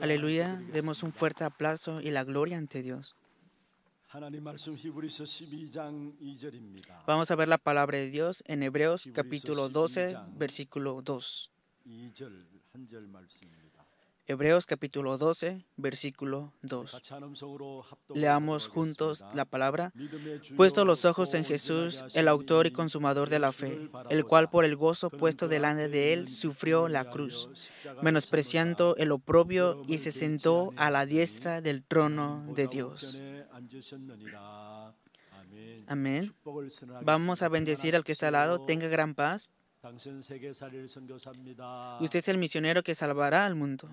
Aleluya, demos un fuerte aplauso y la gloria ante Dios. Vamos a ver la palabra de Dios en Hebreos capítulo 12, versículo 2. Hebreos capítulo 12, versículo 2. Leamos juntos la palabra. Puesto los ojos en Jesús, el autor y consumador de la fe, el cual por el gozo puesto delante de él sufrió la cruz, menospreciando el oprobio y se sentó a la diestra del trono de Dios. Amén. Vamos a bendecir al que está al lado. Tenga gran paz. Usted es el misionero que salvará al mundo.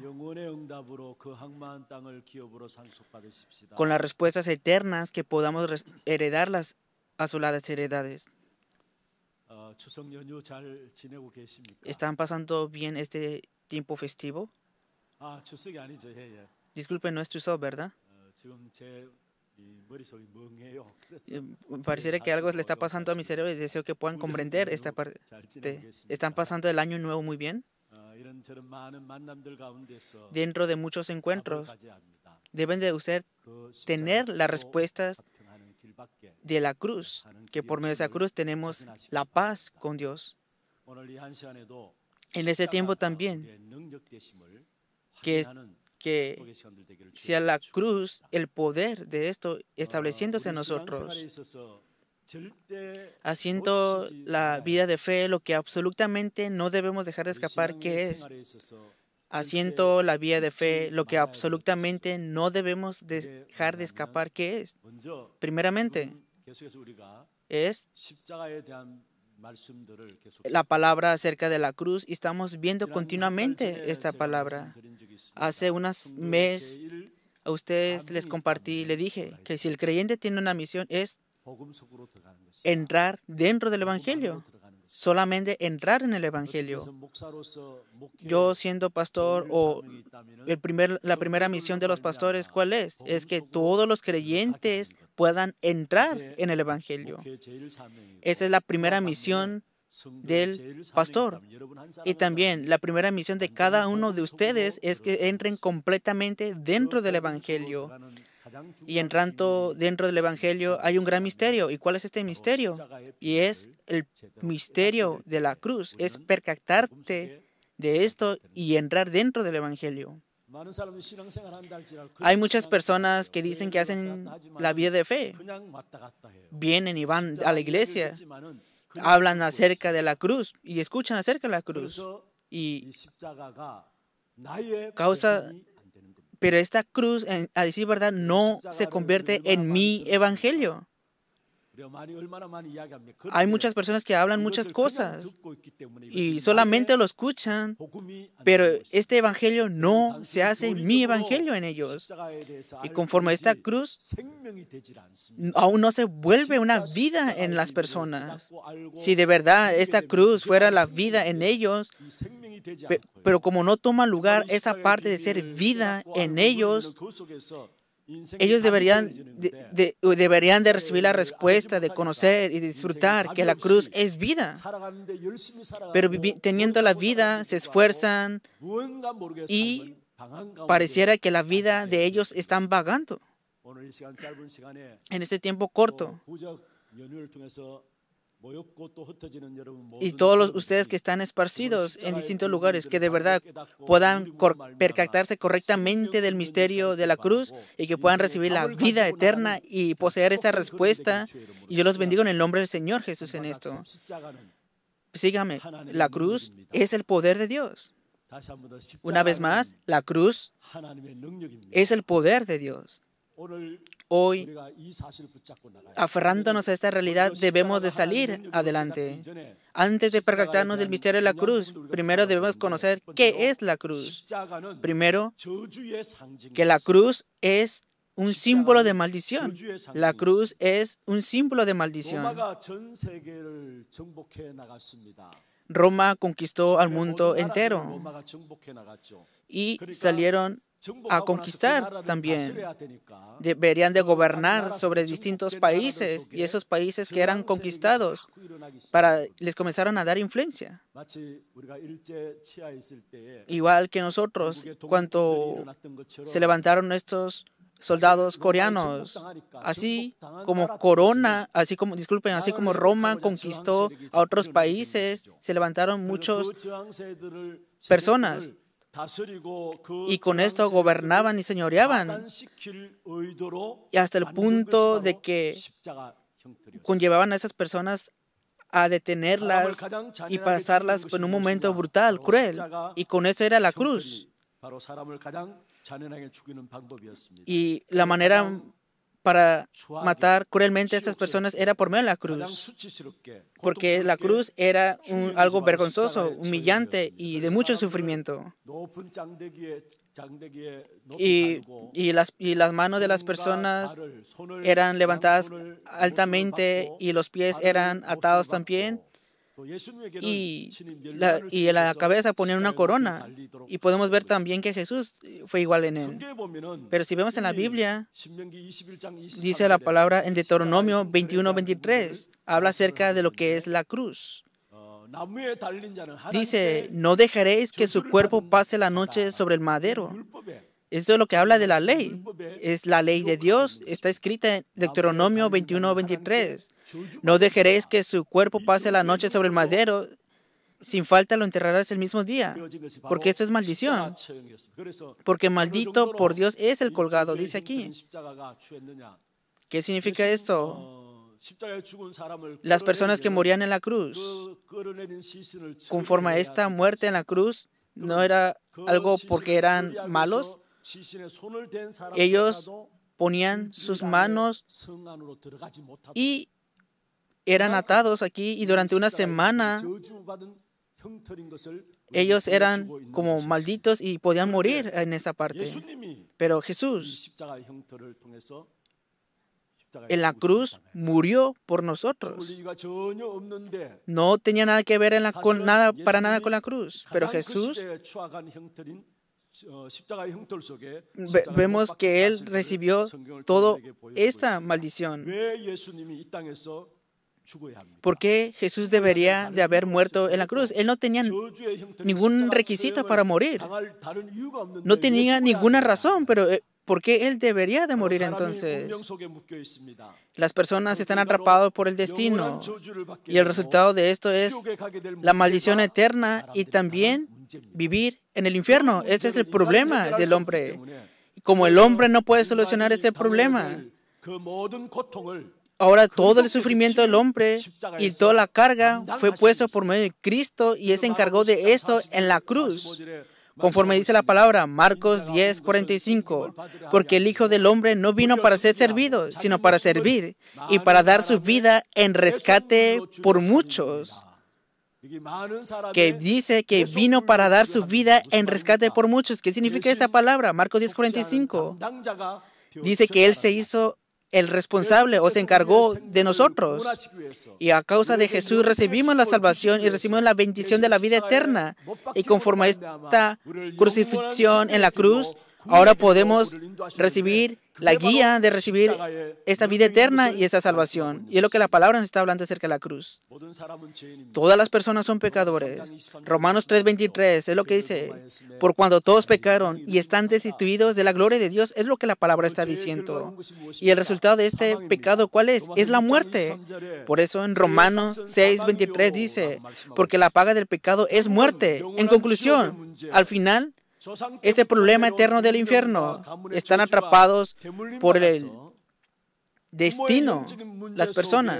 Con las respuestas eternas que podamos heredar las asoladas heredades. ¿Están pasando bien este tiempo festivo? disculpe no es Chuseok, ¿verdad? Eh, pareciera que algo le está pasando a mi cerebro y deseo que puedan comprender esta parte. Están pasando el año nuevo muy bien. Ah, Dentro de muchos encuentros, deben de usted tener las respuestas de la cruz, que por medio de esa cruz tenemos la paz con Dios. En ese tiempo también, que que sea la cruz el poder de esto estableciéndose en ah, nosotros, haciendo la vida de fe lo que absolutamente no debemos dejar de escapar, que es haciendo la vía de fe, lo que absolutamente no debemos dejar de escapar, que es, primeramente, es la palabra acerca de la cruz y estamos viendo continuamente esta palabra. Hace unos meses a ustedes les compartí y le dije que si el creyente tiene una misión es entrar dentro del Evangelio, solamente entrar en el Evangelio. Yo siendo pastor o el primer, la primera misión de los pastores, ¿cuál es? Es que todos los creyentes puedan entrar en el Evangelio. Esa es la primera misión del pastor. Y también la primera misión de cada uno de ustedes es que entren completamente dentro del Evangelio. Y entrando dentro del Evangelio hay un gran misterio. ¿Y cuál es este misterio? Y es el misterio de la cruz. Es percatarte de esto y entrar dentro del Evangelio. Hay muchas personas que dicen que hacen la vida de fe. Vienen y van a la iglesia, hablan acerca de la cruz y escuchan acerca de la cruz. Y causa, pero esta cruz, a decir verdad, no se convierte en mi evangelio. Hay muchas personas que hablan muchas cosas y solamente lo escuchan, pero este evangelio no se hace mi evangelio en ellos. Y conforme esta cruz, aún no se vuelve una vida en las personas. Si de verdad esta cruz fuera la vida en ellos, pero como no toma lugar esa parte de ser vida en ellos, ellos deberían deberían de recibir la eh, respuesta, de conocer y disfrutar que la cruz es vida. Pero teniendo la vida, se esfuerzan y pareciera que la vida de ellos están vagando. En este tiempo corto, y todos los, ustedes que están esparcidos en distintos lugares, que de verdad puedan percatarse correctamente del misterio de la cruz y que puedan recibir la vida eterna y poseer esta respuesta. Y yo los bendigo en el nombre del Señor Jesús en esto. Sígame, la cruz es el poder de Dios. Una vez más, la cruz es el poder de Dios. Hoy, aferrándonos a esta realidad, debemos de salir adelante. Antes de percatarnos del misterio de la cruz, primero debemos conocer qué es la cruz. Primero, que la cruz es un símbolo de maldición. La cruz es un símbolo de maldición. Roma conquistó al mundo entero y salieron a conquistar también. ¿ah? Deberían de gobernar sobre distintos países y esos países que eran conquistados para les comenzaron a dar influencia. Igual que nosotros, cuando se levantaron estos soldados coreanos, así como Corona, así como, disculpen, así como Roma conquistó a otros países, se levantaron muchas personas y con esto gobernaban y señoreaban. Y hasta el punto de que conllevaban a esas personas a detenerlas y pasarlas en un momento brutal, cruel. Y con esto era la cruz. Y la manera para matar cruelmente a estas personas era por medio de la cruz, porque la cruz era algo vergonzoso, humillante y de mucho sufrimiento. Y, las, y las manos de las personas eran levantadas altamente y los pies eran atados también y, en la cabeza ponían una corona. Y podemos ver también que Jesús eh, fue igual en él. Pero si vemos en la Biblia, dice la palabra en Deuteronomio 21-23, habla acerca de lo que es la cruz. Ah, dice, no dejaréis que su cuerpo pase la noche sobre el madero. Eso es lo que habla de la ley. Es la ley de Dios. Está escrita en Deuteronomio 21, 23. No dejaréis que su cuerpo pase la noche sobre el madero. Sin falta lo enterrarás el mismo día. Porque esto es maldición. Porque maldito por Dios es el colgado, dice aquí. ¿Qué significa esto? Las personas que morían en la cruz, conforme a esta muerte en la cruz, no era algo porque eran malos, ellos ponían sus manos y eran atados aquí y durante una semana ellos eran como malditos y podían morir en esa parte. Pero Jesús en la cruz murió por nosotros. No tenía nada que ver nada, para nada con la cruz, pero Jesús vemos que él recibió toda esta maldición. ¿Por qué Jesús debería de haber muerto en la cruz? Él no tenía ningún requisito para morir. No tenía ninguna razón, pero eh, ¿por qué él debería de morir entonces? Las personas están atrapadas por el destino y el resultado de esto es la maldición eterna y también vivir en el infierno. ese es el problema del hombre. Como el hombre no puede solucionar este problema, ahora todo el sufrimiento del hombre y toda la carga fue puesto por medio de Cristo y Él se encargó de esto en la cruz. Conforme dice la palabra, Marcos 10, 45, porque el Hijo del Hombre no vino para ser servido, sino para servir y para dar su vida en rescate por muchos que dice que vino para dar su vida en rescate por muchos. ¿Qué significa esta palabra? Marcos 10:45. Dice que Él se hizo el responsable o se encargó de nosotros. Y a causa de Jesús recibimos la salvación y recibimos la bendición de la vida eterna. Y conforme a esta crucifixión en la cruz, Ahora podemos recibir la guía de recibir esta vida eterna y esa salvación. Y es lo que la palabra nos está hablando acerca de la cruz. Todas las personas son pecadores. Romanos 3:23 es lo que dice, por cuando todos pecaron y están destituidos de la gloria de Dios, es lo que la palabra está diciendo. Y el resultado de este pecado, ¿cuál es? Es la muerte. Por eso en Romanos 6:23 dice, porque la paga del pecado es muerte. En conclusión, al final, este problema eterno del infierno. Están atrapados por el destino las personas.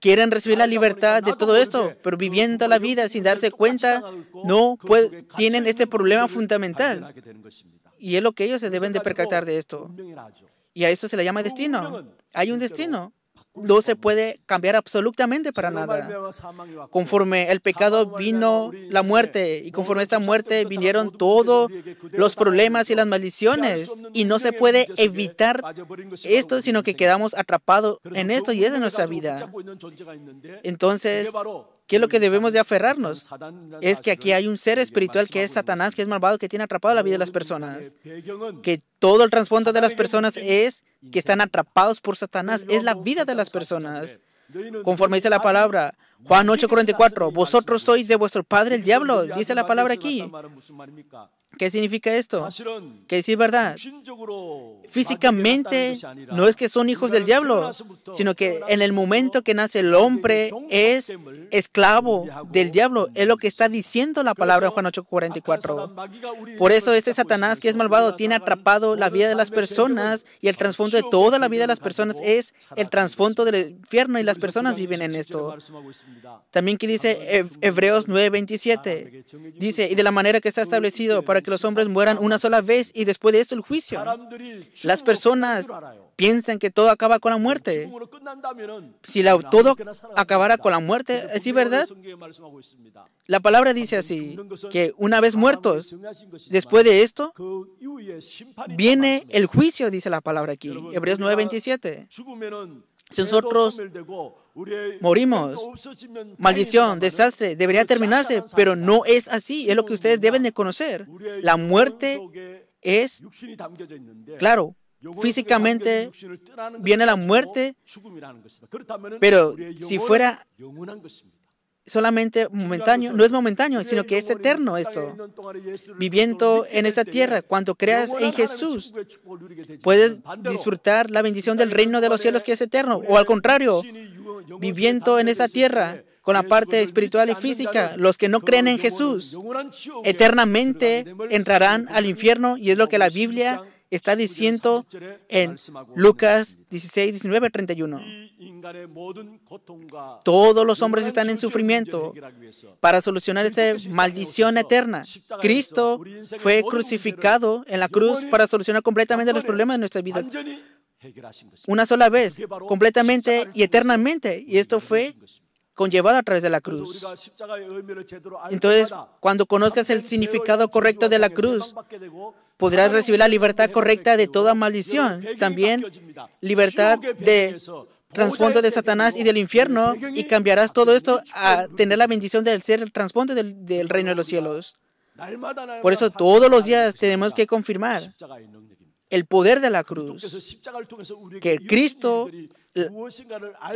Quieren recibir la libertad de todo esto, pero viviendo la vida sin darse cuenta, no tienen este problema fundamental. Y es lo que ellos se deben de percatar de esto. Y a esto se le llama destino. Hay un destino no se puede cambiar absolutamente para nada. Conforme el pecado vino la muerte y conforme esta muerte vinieron todos los problemas y las maldiciones y no se puede evitar esto, sino que quedamos atrapados en esto y es de nuestra vida. Entonces, ¿Qué es lo que debemos de aferrarnos? Es que aquí hay un ser espiritual que es Satanás, que es malvado, que tiene atrapado la vida de las personas. Que todo el trasfondo de las personas es que están atrapados por Satanás, es la vida de las personas. Conforme dice la palabra, Juan 8:44, vosotros sois de vuestro padre el diablo, dice la palabra aquí. ¿Qué significa esto? Que es verdad. Físicamente no es que son hijos del diablo, sino que en el momento que nace el hombre es esclavo del diablo. Es lo que está diciendo la palabra en Juan 8:44. Por eso este Satanás que es malvado tiene atrapado la vida de las personas y el trasfondo de toda la vida de las personas es el trasfondo del infierno y las personas viven en esto. También que dice Hebreos 9:27, ah, dice, y de la manera que está establecido para que los hombres mueran una sola vez y después de esto el juicio. Las personas piensan que todo acaba con la muerte. Si todo acabara con la muerte, ¿es verdad? La palabra dice así, que una vez muertos, después de esto, viene el juicio, dice la palabra aquí, Hebreos 9:27. Si nosotros morimos, maldición, desastre, debería terminarse, pero no es así, es lo que ustedes deben de conocer. La muerte es, claro, físicamente viene la muerte, pero si fuera solamente momentáneo, no es momentáneo, sino que es eterno esto. Viviendo en esta tierra, cuando creas en Jesús, puedes disfrutar la bendición del reino de los cielos que es eterno. O al contrario, viviendo en esta tierra, con la parte espiritual y física. Los que no creen en Jesús eternamente entrarán al infierno y es lo que la Biblia está diciendo en Lucas 16, 19, 31. Todos los hombres están en sufrimiento para solucionar esta maldición eterna. Cristo fue crucificado en la cruz para solucionar completamente los problemas de nuestra vida Una sola vez, completamente y eternamente. Y esto fue conllevado a través de la cruz. Entonces, cuando conozcas el significado correcto de la cruz, podrás recibir la libertad correcta de toda maldición, también libertad de trasfondo de Satanás y del infierno, y cambiarás todo esto a tener la bendición del ser el del reino de los cielos. Por eso todos los días tenemos que confirmar el poder de la cruz, que Cristo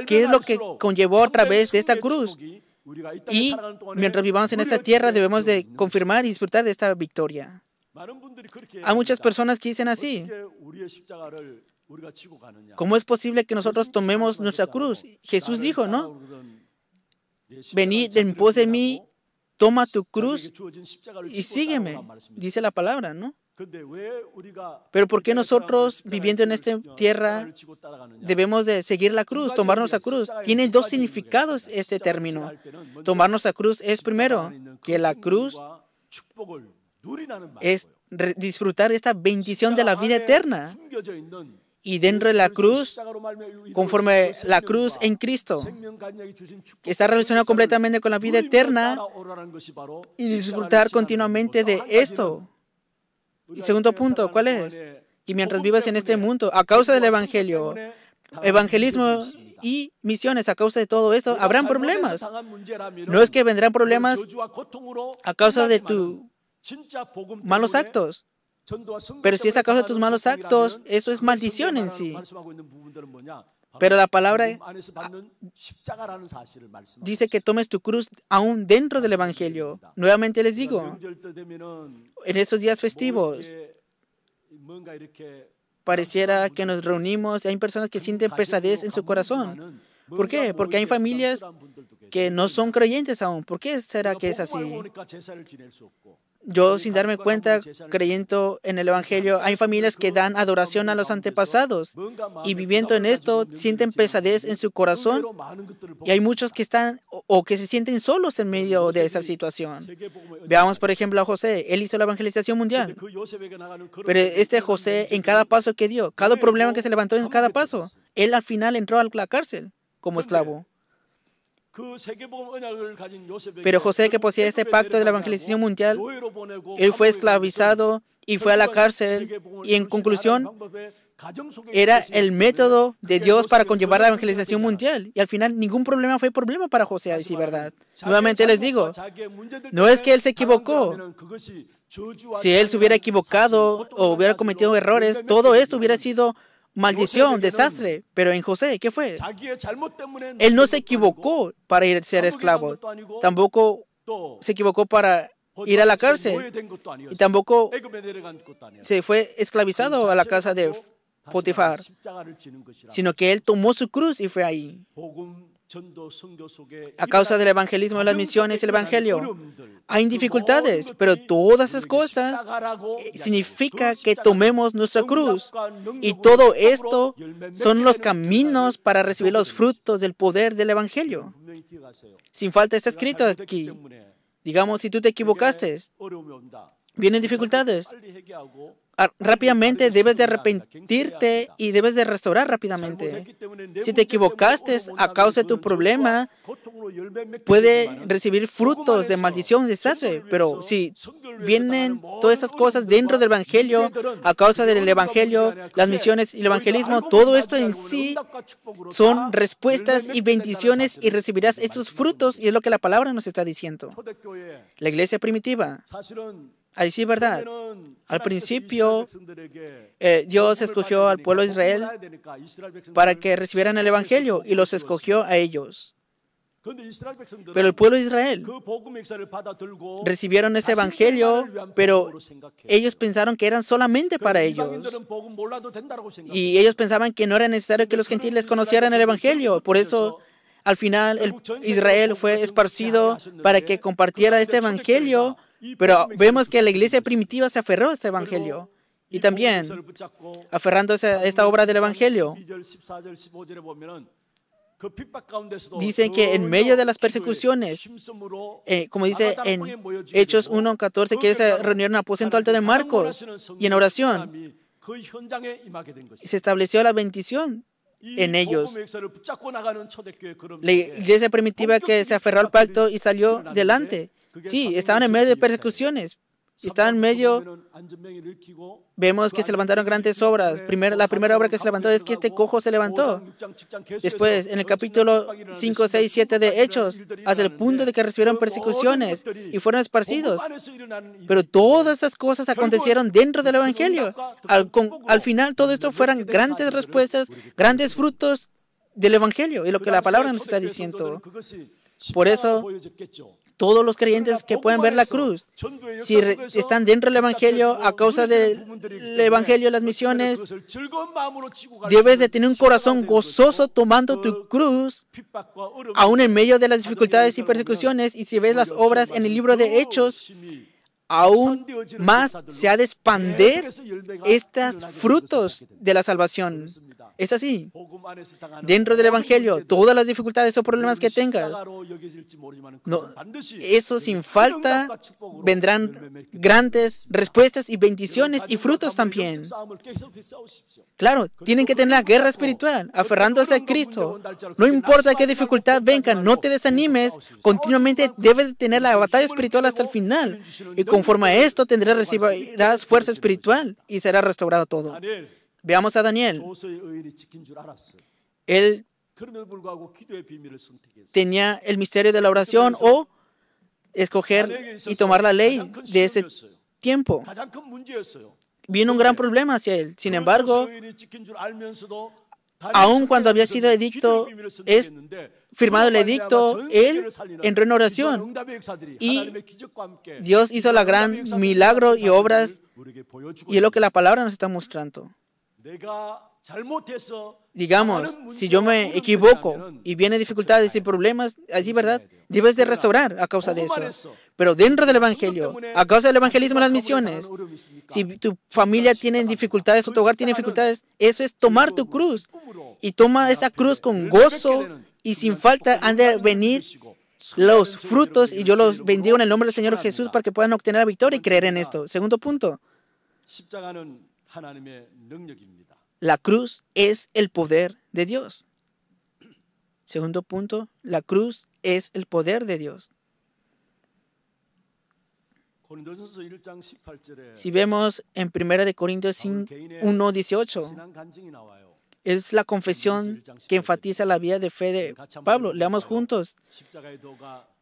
qué es lo que conllevó a través de esta cruz. Y mientras vivamos en esta tierra debemos de confirmar y disfrutar de esta victoria. Hay muchas personas que dicen así. ¿Cómo es posible que nosotros tomemos nuestra cruz? Jesús dijo, ¿no? Venid en pos mí, toma tu cruz y sígueme, dice la palabra, ¿no? Pero ¿por qué nosotros, viviendo en esta tierra, debemos de seguir la cruz, tomarnos la cruz? Tiene dos significados este término. Tomarnos la cruz es primero que la cruz es disfrutar de esta bendición de la vida eterna. Y dentro de la cruz, conforme la cruz en Cristo, que está relacionada completamente con la vida eterna, y disfrutar continuamente de esto segundo punto, ¿cuál es? Y mientras vivas en este mundo, a causa del Evangelio, ah, evangelismo y misiones a causa de todo esto, habrán problemas. No es que vendrán problemas a causa de tus malos actos. Pero si es a causa de tus malos actos, eso es maldición en sí. Pero la palabra dice que tomes tu cruz aún dentro del Evangelio. Nuevamente les digo, en esos días festivos, pareciera que nos reunimos y hay personas que sienten pesadez en su corazón. ¿Por qué? Porque hay familias que no son creyentes aún. ¿Por qué será que es así? Yo, sin darme cuenta, creyendo en el Evangelio, hay familias que dan adoración a los antepasados y viviendo en esto sienten pesadez en su corazón y hay muchos que están o que se sienten solos en medio de esa situación. Veamos, por ejemplo, a José. Él hizo la evangelización mundial, pero este José, en cada paso que dio, cada problema que se levantó en cada paso, él al final entró a la cárcel como esclavo. Pero José, que poseía este pacto de la evangelización mundial, él fue esclavizado y fue a la cárcel. Y en conclusión, era el método de Dios para conllevar la evangelización mundial. Y al final ningún problema fue problema para José, a verdad. Nuevamente les digo, no es que él se equivocó. Si él se hubiera equivocado o hubiera cometido errores, todo esto hubiera sido maldición, desastre. Pero en José, ¿qué fue? Él no se equivocó para ir a ser esclavo. Tampoco se equivocó para ir a la cárcel. Y tampoco se fue esclavizado a la casa de Potifar, sino que él tomó su cruz y fue ahí. A causa del evangelismo, las misiones misiones, el evangelio. Hay dificultades, pero todas esas cosas significa que tomemos nuestra cruz. Y todo esto son los caminos para recibir los frutos del poder del evangelio. Sin falta está escrito aquí. Digamos, si tú te equivocaste, vienen dificultades rápidamente debes de arrepentirte y debes de restaurar rápidamente. Si te equivocaste a causa de tu problema, puede recibir frutos de maldición, desastre, pero si vienen todas esas cosas dentro del Evangelio, a causa del Evangelio, las misiones y el evangelismo, todo esto en sí son respuestas y bendiciones y recibirás estos frutos y es lo que la palabra nos está diciendo. La iglesia primitiva Ahí sí, ¿verdad? Al principio, eh, Dios escogió al pueblo de Israel para que recibieran el Evangelio y los escogió a ellos. Pero el pueblo de Israel recibieron ese evangelio, pero ellos pensaron que eran solamente para ellos. Y ellos pensaban que no era necesario que los gentiles conocieran el evangelio. Por eso, al final, el Israel fue esparcido para que compartiera este evangelio pero vemos que la iglesia primitiva se aferró a este evangelio. Y también, aferrándose a esta obra del evangelio, Dicen que en medio de las persecuciones, eh, como dice en Hechos 1.14, que se reunieron en aposento alto de Marcos y en oración, se estableció la bendición en ellos. La iglesia primitiva que se aferró al pacto y salió delante. Sí, estaban en medio de persecuciones. Estaban en medio. Vemos que se levantaron grandes obras. primero la primera obra que se levantó es que este cojo se levantó. Después, en el capítulo 5, 6, 7 de Hechos, hasta el punto de que recibieron persecuciones y fueron esparcidos. Pero todas esas cosas acontecieron dentro del Evangelio. Al, al final, todo esto fueron grandes respuestas, grandes frutos del Evangelio y lo que la palabra nos está diciendo. Por eso todos los creyentes que pueden ver la cruz. Si están dentro del Evangelio a causa del Evangelio, las misiones, debes de tener un corazón gozoso tomando tu cruz, aún en medio de las dificultades y persecuciones. Y si ves las obras en el libro de Hechos, aún más se ha de expandir este estos frutos de la salvación. Es así. Dentro del Evangelio, todas las dificultades o problemas que tengas, no, eso sin falta vendrán grandes respuestas y bendiciones y frutos también. Claro, tienen que tener la guerra espiritual, aferrándose a Cristo. No importa qué dificultad venga, no te desanimes. Continuamente debes tener la batalla espiritual hasta el final. Y conforme a esto tendrás, recibirás fuerza espiritual y será restaurado todo. Veamos a Daniel. Él tenía el misterio de la oración o escoger y tomar la ley de ese tiempo. Vino un gran problema hacia él. Sin embargo, aun cuando había sido edicto, es firmado el edicto, él entró en oración y Dios hizo la gran milagro y obras y es lo que la palabra nos está mostrando. Digamos, si yo me equivoco y vienen dificultades y problemas, así, ¿verdad? Debes de restaurar a causa de eso. Pero dentro del Evangelio, a causa del evangelismo, las misiones, si tu familia tiene dificultades o tu hogar tiene dificultades, eso es tomar tu cruz. Y toma esa cruz con gozo y sin falta han de venir los frutos y yo los bendigo en el nombre del Señor Jesús para que puedan obtener la victoria y creer en esto. Segundo punto. La cruz es el poder de Dios. Segundo punto, la cruz es el poder de Dios. Si vemos en 1 Corintios 1.18, es la confesión que enfatiza la vía de fe de Pablo. Leamos juntos.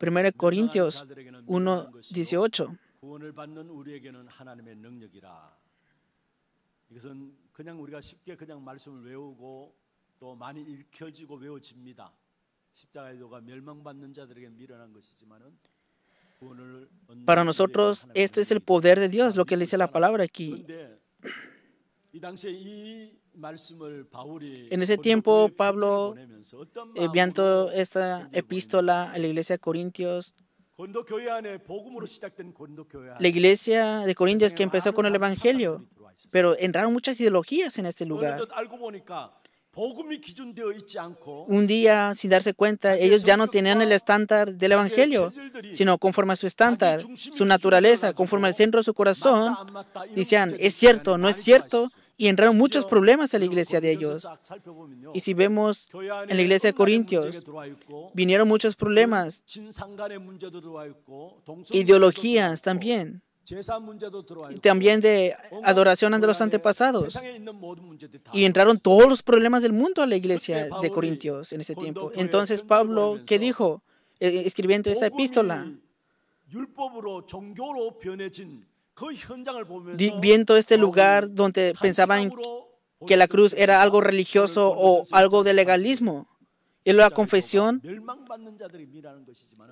1 Corintios 1.18. Para nosotros este es el poder de Dios, lo que le dice la palabra aquí. En ese tiempo Pablo enviando eh, esta epístola a la iglesia de Corintios la iglesia de Corintios que empezó con el Evangelio, pero entraron muchas ideologías en este lugar. Un día, sin darse cuenta, ellos ya no tenían el estándar del Evangelio, sino conforme a su estándar, su naturaleza, conforme al centro de su corazón, decían, es cierto, no es cierto, y entraron muchos problemas a la iglesia de ellos. Y si vemos en la iglesia de Corintios, vinieron muchos problemas, ideologías también, también de adoración ante los eh. antepasados. Y entraron todos los problemas del mundo a la iglesia de Corintios en ese tiempo. Entonces Pablo, ¿qué dijo e, escribiendo esta epístola? viendo este lugar donde pensaban que la cruz era algo religioso o algo de legalismo. Es la confesión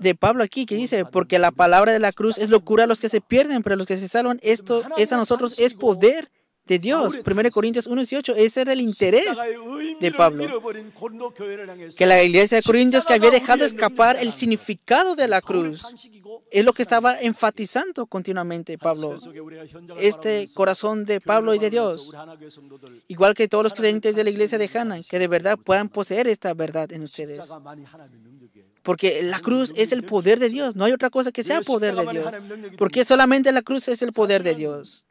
de Pablo aquí que dice, porque la palabra de la cruz es locura a los que se pierden, pero a los que se salvan, esto es a nosotros, es poder de Dios. 1 Corintios 1.18, ese era el interés de Pablo. Que la iglesia de Corintios que había dejado escapar el significado de la cruz es lo que estaba enfatizando continuamente Pablo. Este corazón de Pablo y de Dios. Igual que todos los creyentes de la iglesia de Hanan, que de verdad puedan poseer esta verdad en ustedes. Porque la cruz es el poder de Dios, no hay otra cosa que sea poder de Dios. Porque solamente la cruz es el poder de Dios.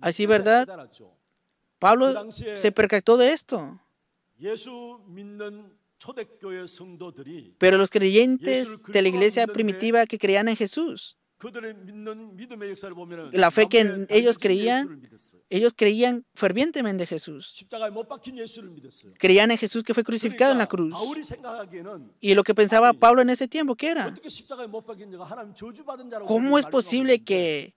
Así, ¿verdad? Pablo se percató de esto. Pero los creyentes de la iglesia primitiva que creían en Jesús, la fe que ellos creían, ellos creían fervientemente en Jesús. Creían en Jesús que fue crucificado en la cruz. Y lo que pensaba Pablo en ese tiempo, ¿qué era? ¿Cómo es posible que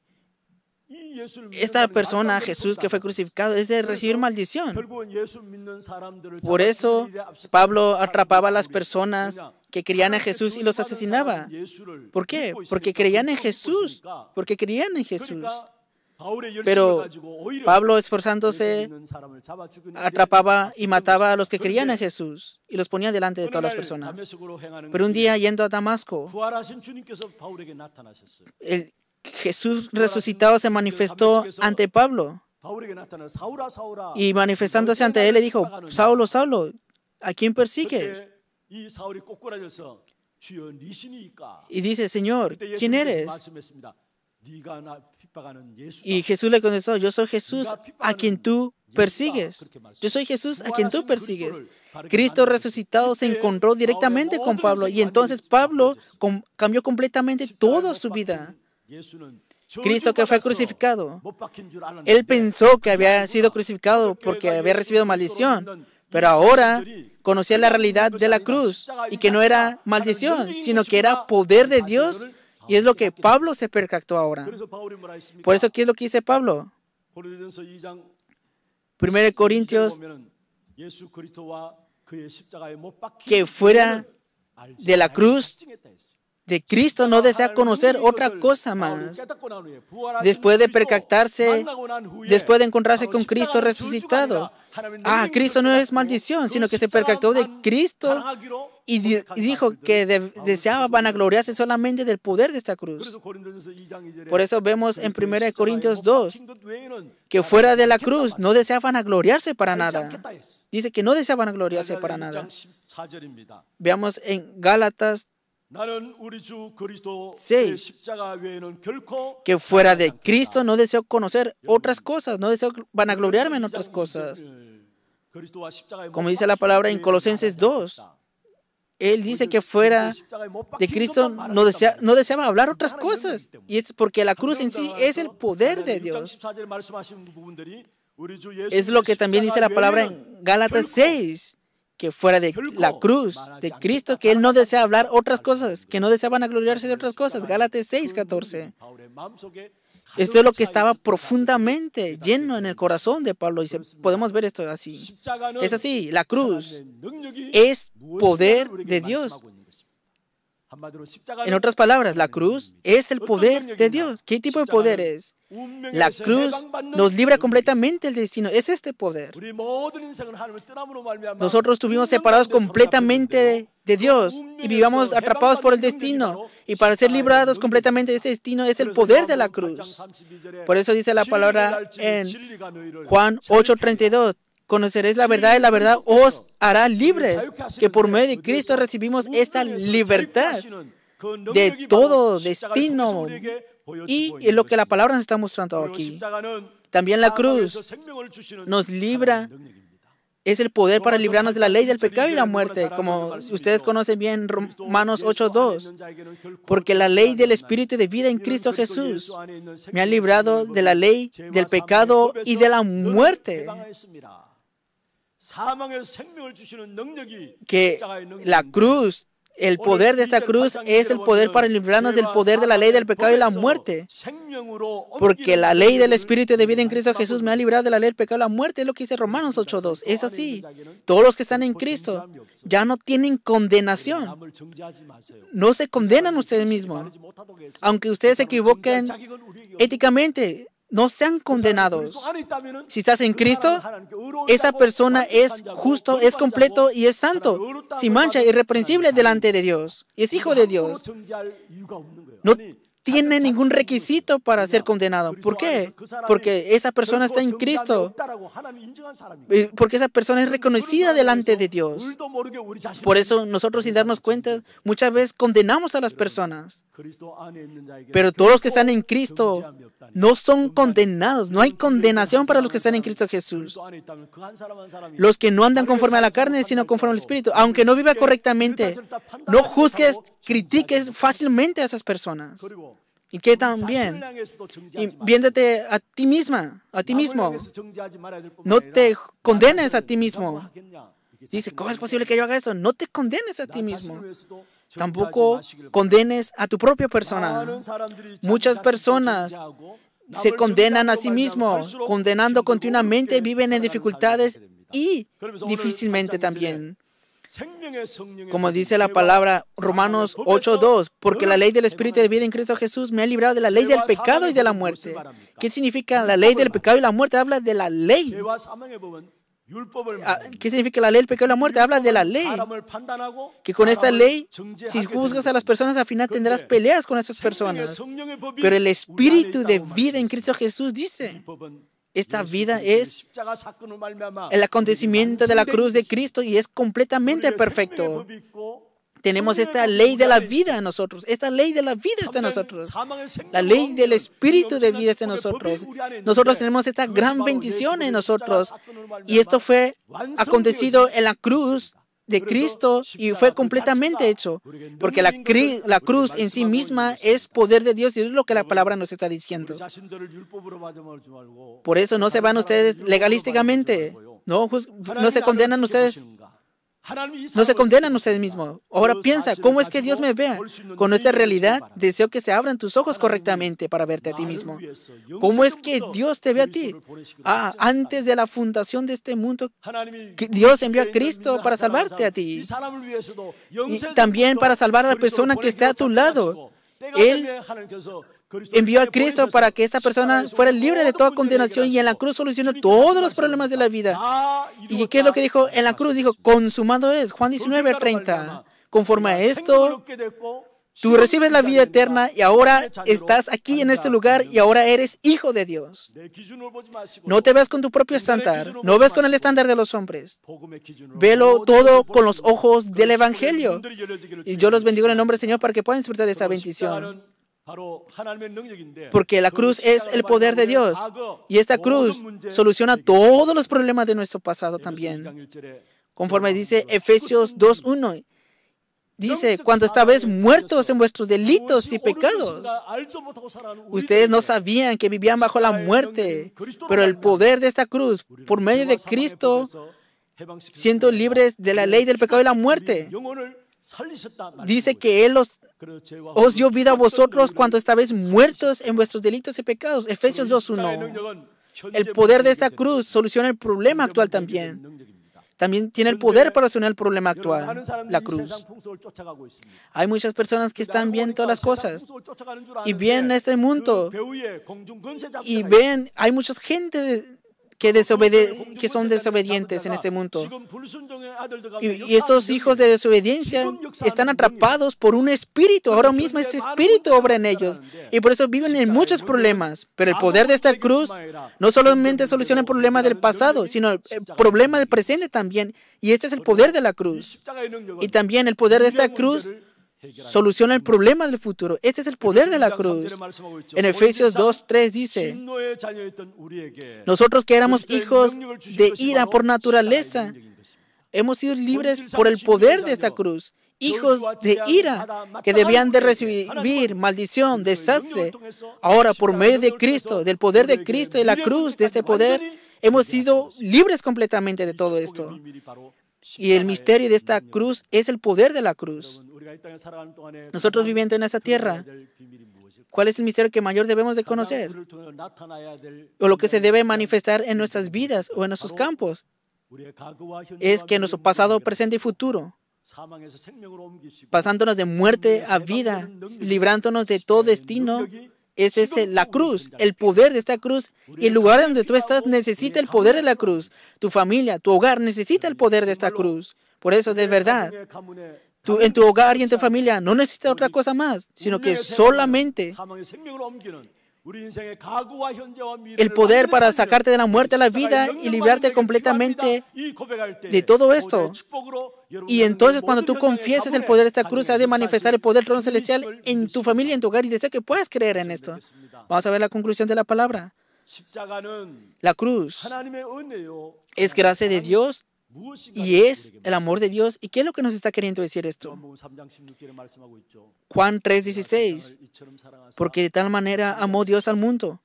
esta persona, Jesús, que fue crucificado, es de recibir maldición. Por eso Pablo atrapaba a las personas que creían en Jesús y los asesinaba. ¿Por qué? Porque creían en Jesús. Porque creían en Jesús. Pero Pablo, esforzándose, atrapaba y mataba a los que creían en Jesús y los ponía delante de todas las personas. Pero un día, yendo a Damasco, el Jesús resucitado se manifestó ante Pablo. Y manifestándose ante él le dijo, Saulo, Saulo, ¿a quién persigues? Y dice, Señor, este ¿quién eres? Y ah". Jesús le contestó, yo soy Jesús a quien tú ah, persigues. Yo soy Jesús a quien tú persigues. Cristo resucitado se encontró directamente con Pablo y entonces Pablo cambió completamente toda su vida. Cristo que fue crucificado, él pensó que había sido crucificado porque había recibido maldición, pero ahora conocía la realidad de la cruz y que no era maldición, sino que era poder de Dios y es lo que Pablo se percató ahora. Por eso, ¿qué es lo que dice Pablo? de Corintios, que fuera de la cruz de Cristo no desea conocer otra cosa más. Después de percatarse, después de encontrarse con Cristo resucitado. Ah, Cristo no es maldición, sino que se percató de Cristo y, dijo que deseaba vanagloriarse solamente del poder de esta cruz. Por eso vemos en 1 Corintios 2 que fuera de la cruz no deseaban vanagloriarse para nada. Dice que no deseaban vanagloriarse para nada. Veamos en Gálatas 6. Que fuera de Cristo no deseo conocer otras cosas, no deseo vanagloriarme en otras cosas. Como dice la palabra en Colosenses 2, él dice que fuera de Cristo no, desea, no deseaba hablar otras cosas. Y es porque la cruz en sí es el poder de Dios. Es lo que también dice la palabra en Gálatas 6 que fuera de la cruz de Cristo, que Él no desea hablar otras cosas, que no deseaban agloriarse de otras cosas. Gálatas 6, 14. Esto es lo que estaba profundamente lleno en el corazón de Pablo. Y pues podemos ver esto así. Es así, la cruz es pues poder de Dios. En otras palabras, la cruz es el poder de Dios. ¿Qué tipo de poder es? La cruz nos libra completamente del destino. Es este poder. Nosotros estuvimos separados completamente de Dios y vivamos atrapados por el destino. Y para ser librados completamente de este destino es el poder de la cruz. Por eso dice la palabra en Juan 8:32. Conoceréis la verdad y la verdad os hará libres, que por medio de Cristo recibimos esta libertad de todo destino y es lo que la palabra nos está mostrando aquí. También la cruz nos libra, es el poder para librarnos de la ley del pecado y la muerte, como ustedes conocen bien Romanos 8.2, porque la ley del Espíritu de vida en Cristo Jesús me ha librado de la ley del pecado y de la muerte que la cruz, el poder de esta cruz es el poder para librarnos del poder de la ley del pecado y la muerte. Porque la ley del Espíritu de vida en Cristo Jesús me ha librado de la ley del pecado y la muerte, es lo que dice Romanos 8.2. Es así. Todos los que están en Cristo ya no tienen condenación. No se condenan ustedes mismos. Aunque ustedes se equivoquen éticamente, no sean condenados. Ah, si estás en Cristo, esa persona es justo, es completo y es santo, sin mancha, irreprensible delante de Dios. Es hijo de Dios. No tiene ningún requisito para ser condenado. ¿Por qué? Porque esa persona está en Cristo. Eh, porque esa persona es reconocida delante de Dios. Por eso nosotros sin darnos cuenta muchas veces condenamos a las personas. Pero todos los que están en Cristo no son condenados. No hay condenación para los que están en Cristo Jesús. Los que no andan conforme a la carne, sino conforme al Espíritu. Aunque no viva correctamente, no juzgues, critiques fácilmente a esas personas y que también y viéndote a ti misma, a ti mismo. No te condenes a ti mismo. Dice, ¿cómo es posible que yo haga eso? No te condenes a ti mismo. Tampoco condenes a tu propia persona. Muchas personas se condenan a sí mismos, condenando continuamente, viven en dificultades y difícilmente también. Como dice la palabra Romanos 8.2, porque la ley del Espíritu de vida en Cristo Jesús me ha librado de la ley del pecado y de la muerte. Ah, ¿Qué significa la ley del pecado y la muerte? Habla de la ley. ¿Qué significa la ley del pecado y la muerte? Habla de la ley. Que con esta ley, si juzgas a las personas, al final tendrás peleas con esas personas. Pero el Espíritu de vida en Cristo Jesús dice esta vida es el acontecimiento de la cruz de Cristo y es completamente perfecto. Tenemos esta ley de la vida en nosotros. Esta ley de la vida está en nosotros. La ley del espíritu de vida está en nosotros. Nosotros tenemos esta gran bendición en nosotros. Y esto fue acontecido en la cruz de Cristo y fue completamente hecho, porque la, la, cruz en sí misma es poder de Dios y es lo que la palabra nos está diciendo. Por eso no se van ustedes legalísticamente, no, no se condenan ustedes no se condenan ustedes mismos. Ahora piensa, ¿cómo es que Dios me vea? Con esta realidad, deseo que se abran tus ojos correctamente para verte a ti mismo. ¿Cómo es que Dios te ve a ti? Ah, antes de la fundación de este mundo, Dios envió a Cristo para salvarte a ti. Y también para salvar a la persona que está a tu lado. Él envió a pues, Cristo para que esta persona fuera libre de toda condenación y en la cruz solucionó todos los problemas de la vida. ¿Y qué es lo que dijo? En la cruz dijo, consumado es, Juan 19, 30. Conforme a esto, tú recibes la vida eterna y ahora estás aquí en este lugar y ahora eres hijo de Dios. No te ves con tu propio estándar, no ves con el estándar de los hombres. Velo todo con los ojos del Evangelio. Y yo los bendigo en el nombre del Señor para que puedan disfrutar de esta bendición. Porque la cruz es el poder de Dios. Y esta cruz soluciona todos los problemas de nuestro pasado también. Conforme dice Efesios 2.1. Dice, cuando estabais muertos en vuestros delitos y pecados, ustedes no sabían que vivían bajo la muerte, pero el poder de esta cruz, por medio de Cristo, siendo libres de la ley del pecado y la muerte, dice que Él os, dio vida a vosotros cuando estabais muertos en vuestros delitos y pecados. Efesios 2.1. El poder de esta cruz soluciona el problema actual también. También tiene el poder para solucionar el problema actual, la cruz. Hay muchas personas que están viendo todas las cosas y ven este mundo y ven, hay mucha gente que, desobede que son desobedientes en este mundo. Y, y, estos hijos de desobediencia están atrapados por un espíritu. Ahora mismo este espíritu obra en ellos. Y por eso viven en muchos problemas. Pero el poder de esta cruz no solamente soluciona el problema del pasado, sino el eh, problema del presente también. Y este es el poder de la cruz. Y también el poder de esta cruz soluciona el problema del futuro. Este es el poder de la cruz. En Efesios 2, 3 dice, nosotros que éramos hijos de ira por naturaleza, hemos sido libres por el poder de esta cruz. Hijos de ira que debían de recibir maldición, desastre. Ahora, por medio de Cristo, del poder de Cristo y la cruz de este poder, hemos sido libres completamente de todo esto. Y el misterio de esta cruz es el poder de la cruz. Nosotros viviendo en esta tierra, ¿cuál es el misterio que mayor debemos de conocer? O lo que se debe manifestar en nuestras vidas o en nuestros campos es que nuestro pasado, presente y futuro, pasándonos de muerte a vida, librándonos de todo destino, esa es la cruz, el poder de esta cruz. Y el lugar donde tú estás necesita el poder de la cruz. Tu familia, tu hogar necesita el poder de esta cruz. Por eso, de verdad, tú, en tu hogar y en tu familia no necesitas otra cosa más, sino que solamente el poder para sacarte de la muerte a la vida y librarte completamente de todo esto. Y entonces cuando tú confieses el poder de esta cruz, ha de manifestar el poder del trono celestial en tu familia, en tu hogar y desea que puedas creer en esto. Vamos a ver la conclusión de la palabra. La cruz es gracia de Dios y es el amor de Dios. ¿Y qué es lo que nos está queriendo decir esto? Juan 3:16. Porque de tal manera amó Dios al mundo,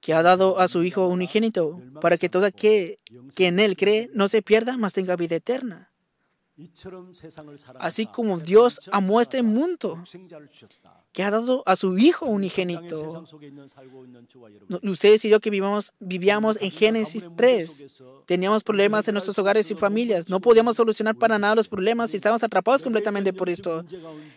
que ha dado a su Hijo unigénito, para que todo aquel que en Él cree no se pierda, mas tenga vida eterna. Así como Dios amó a este mundo que ha dado a su Hijo unigénito. Usted decidió que vivíamos en Génesis 3. Teníamos problemas en nuestros hogares y familias. No podíamos solucionar para nada los problemas y estábamos atrapados completamente por esto.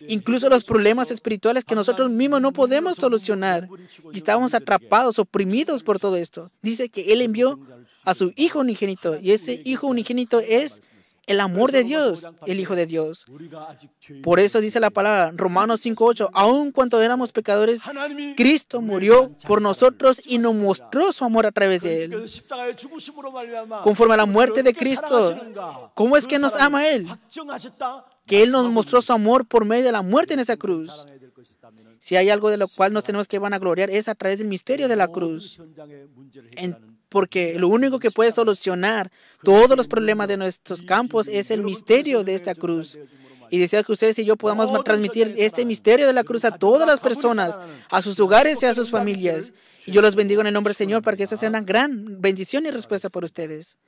Incluso los problemas espirituales que nosotros mismos no podemos solucionar. estábamos atrapados, oprimidos por todo esto. Dice que Él envió a su Hijo unigénito y ese Hijo unigénito es el amor de Dios, el Hijo de Dios. Por eso dice la palabra, Romanos 5.8, aun cuando éramos pecadores, Cristo murió por nosotros y nos mostró su amor a través de Él. Conforme a la muerte de Cristo, ¿cómo es que nos ama Él? Que Él nos mostró su amor por medio de la muerte en esa cruz. Si hay algo de lo cual nos tenemos que van a gloriar es a través del misterio de la cruz porque lo único que puede solucionar todos los problemas de nuestros campos es el misterio de esta cruz. Y deseo que ustedes y yo podamos transmitir este misterio de la cruz a todas las personas, a sus hogares y a sus familias. Y yo los bendigo en el nombre del Señor para que esa sea una gran bendición y respuesta por ustedes.